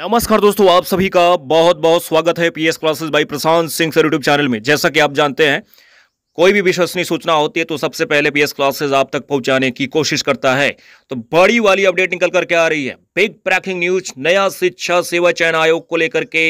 नमस्कार दोस्तों आप सभी का बहुत बहुत स्वागत है PS classes by Prashant Singh sir YouTube channel में जैसा कि आप जानते हैं कोई भी विश्वसनीय सूचना होती है तो सबसे पहले पीएस क्लासेस आप तक पहुंचाने की कोशिश करता है तो बड़ी वाली अपडेट निकल कर के आ रही है बिग ब्रेकिंग न्यूज नया शिक्षा सेवा चयन आयोग को लेकर के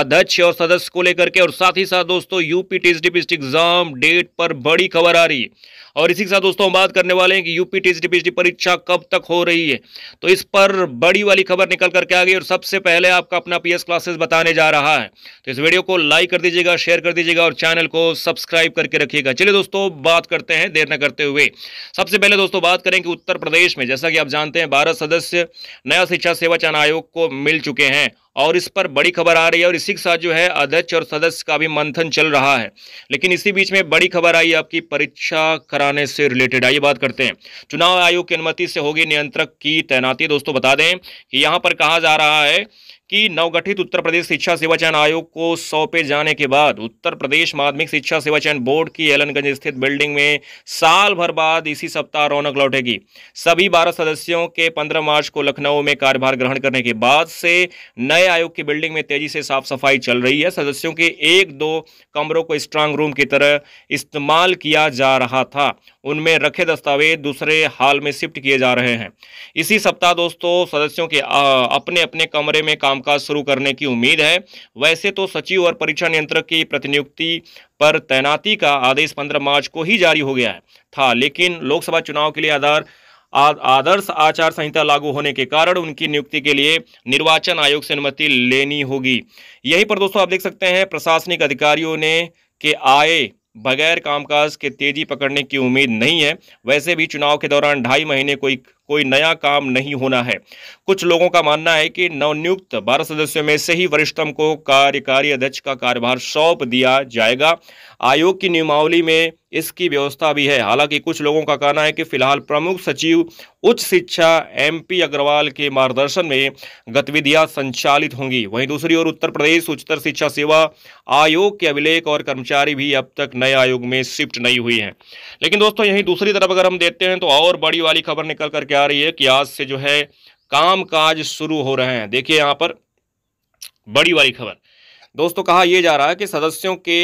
अध्यक्ष और सदस्य को लेकर के और साथ ही साथ दोस्तों यूपी टेस्ट डिपिस्ट एग्जाम डेट पर बड़ी खबर आ रही है और इसी के साथ दोस्तों हम बात करने वाले हैं कि यूपी टेस्ट डिपिस्ट परीक्षा कब तक हो रही है तो इस पर बड़ी वाली खबर निकल करके आ गई और सबसे पहले आपका अपना पी क्लासेस बताने जा रहा है तो इस वीडियो को लाइक कर दीजिएगा शेयर कर दीजिएगा और चैनल को सब्सक्राइब करके रखिएगा चलिए दोस्तों बात करते हैं देर न करते हुए सबसे पहले दोस्तों बात करें कि उत्तर प्रदेश में जैसा कि आप जानते हैं बारह सदस्य नया शिक्षा सेवा चयन आयोग को मिल चुके हैं और इस पर बड़ी खबर आ रही है और इसी के साथ जो है अध्यक्ष और सदस्य का भी मंथन चल रहा है लेकिन इसी बीच में बड़ी खबर आई आपकी परीक्षा कराने से रिलेटेड आइए बात करते हैं चुनाव आयोग की अनुमति से होगी नियंत्रक की तैनाती दोस्तों बता दें कि यहाँ पर कहा जा रहा है कि नवगठित उत्तर प्रदेश शिक्षा सेवा चयन आयोग को सौंपे जाने के बाद उत्तर प्रदेश माध्यमिक शिक्षा सेवा चयन बोर्ड की एलनगंज स्थित बिल्डिंग में साल भर बाद इसी सप्ताह रौनक लौटेगी सभी बारह सदस्यों के पंद्रह मार्च को लखनऊ में कार्यभार ग्रहण करने के बाद से नए आयोग की बिल्डिंग में तेजी से साफ सफाई चल रही है सदस्यों के एक दो कमरों को स्ट्रांग रूम की तरह इस्तेमाल किया जा रहा था उनमें रखे दस्तावेज दूसरे हाल में शिफ्ट किए जा रहे हैं इसी सप्ताह दोस्तों सदस्यों के अपने अपने कमरे में कामकाज शुरू करने की उम्मीद है वैसे तो सचिव और परीक्षा नियंत्रक की प्रतिनियुक्ति पर तैनाती का आदेश पंद्रह मार्च को ही जारी हो गया था लेकिन लोकसभा चुनाव के लिए आधार आदर्श आचार संहिता लागू होने के कारण उनकी नियुक्ति के लिए निर्वाचन आयोग से अनुमति लेनी होगी यही पर दोस्तों आप देख सकते हैं प्रशासनिक अधिकारियों ने के आए बगैर कामकाज के तेजी पकड़ने की उम्मीद नहीं है वैसे भी चुनाव के दौरान ढाई महीने कोई कोई नया काम नहीं होना है कुछ लोगों का मानना है कि नवनियुक्त बारह सदस्यों में से ही वरिष्ठतम को कार्यकारी अध्यक्ष का कार्यभार सौंप दिया जाएगा आयोग की नियमावली में इसकी व्यवस्था भी है हालांकि कुछ लोगों का कहना है कि फिलहाल प्रमुख सचिव उच्च शिक्षा एमपी अग्रवाल के मार्गदर्शन में गतिविधियां संचालित होंगी वहीं दूसरी ओर उत्तर प्रदेश उच्चतर शिक्षा सेवा आयोग के अभिलेख और कर्मचारी भी अब तक नए आयोग में शिफ्ट नहीं हुई हैं लेकिन दोस्तों यहीं दूसरी तरफ अगर हम देखते हैं तो और बड़ी वाली खबर निकल करके क्या आ रही है कि आज से जो है काम काज शुरू हो रहे हैं देखिए यहाँ पर बड़ी वाली खबर दोस्तों कहा यह जा रहा है कि सदस्यों के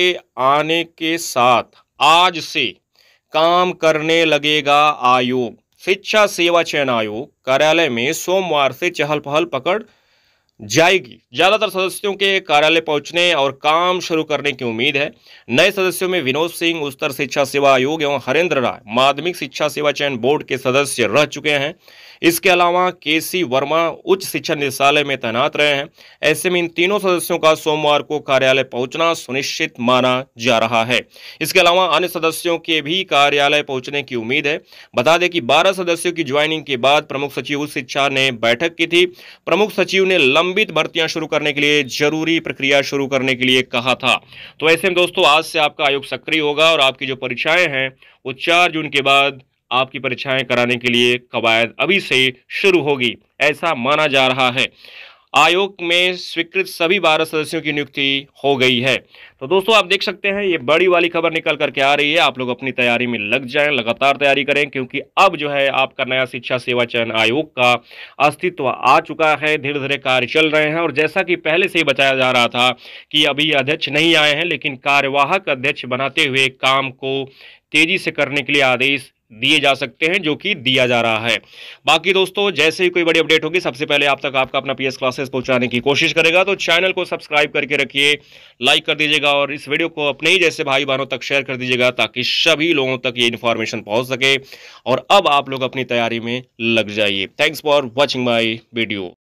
आने के साथ आज से काम करने लगेगा आयोग शिक्षा सेवा चयन आयोग कार्यालय में सोमवार से चहल पहल पकड़ जाएगी ज्यादातर सदस्यों के कार्यालय पहुंचने और काम शुरू करने की उम्मीद है नए सदस्यों में विनोद सिंह उत्तर शिक्षा सेवा आयोग एवं हरेंद्र राय माध्यमिक शिक्षा सेवा चयन बोर्ड के सदस्य रह चुके हैं इसके अलावा के सी वर्मा उच्च शिक्षा निदेशालय में तैनात रहे हैं ऐसे में इन तीनों सदस्यों का सोमवार को कार्यालय पहुंचना सुनिश्चित माना जा रहा है इसके अलावा अन्य सदस्यों के भी कार्यालय पहुंचने की उम्मीद है बता दें कि बारह सदस्यों की ज्वाइनिंग के बाद प्रमुख सचिव उच्च शिक्षा ने बैठक की थी प्रमुख सचिव ने लंब लंबित भर्तियां शुरू करने के लिए जरूरी प्रक्रिया शुरू करने के लिए कहा था तो ऐसे में दोस्तों आज से आपका आयोग सक्रिय होगा और आपकी जो परीक्षाएं हैं वो चार जून के बाद आपकी परीक्षाएं कराने के लिए कवायद अभी से शुरू होगी ऐसा माना जा रहा है आयोग में स्वीकृत सभी बारह सदस्यों की नियुक्ति हो गई है तो दोस्तों आप देख सकते हैं ये बड़ी वाली खबर निकल करके आ रही है आप लोग अपनी तैयारी में लग जाएं लगातार तैयारी करें क्योंकि अब जो है आपका नया शिक्षा सेवा चयन आयोग का अस्तित्व आ चुका है धीरे धीरे कार्य चल रहे हैं और जैसा कि पहले से ही बताया जा रहा था कि अभी अध्यक्ष नहीं आए हैं लेकिन कार्यवाहक अध्यक्ष बनाते हुए काम को तेजी से करने के लिए आदेश दिए जा सकते हैं जो कि दिया जा रहा है बाकी दोस्तों जैसे ही कोई बड़ी अपडेट होगी सबसे पहले आप तक आपका अपना पीएस क्लासेस पहुंचाने की कोशिश करेगा तो चैनल को सब्सक्राइब करके रखिए लाइक कर दीजिएगा और इस वीडियो को अपने ही जैसे भाई बहनों तक शेयर कर दीजिएगा ताकि सभी लोगों तक ये इन्फॉर्मेशन पहुँच सके और अब आप लोग अपनी तैयारी में लग जाइए thanks for watching my video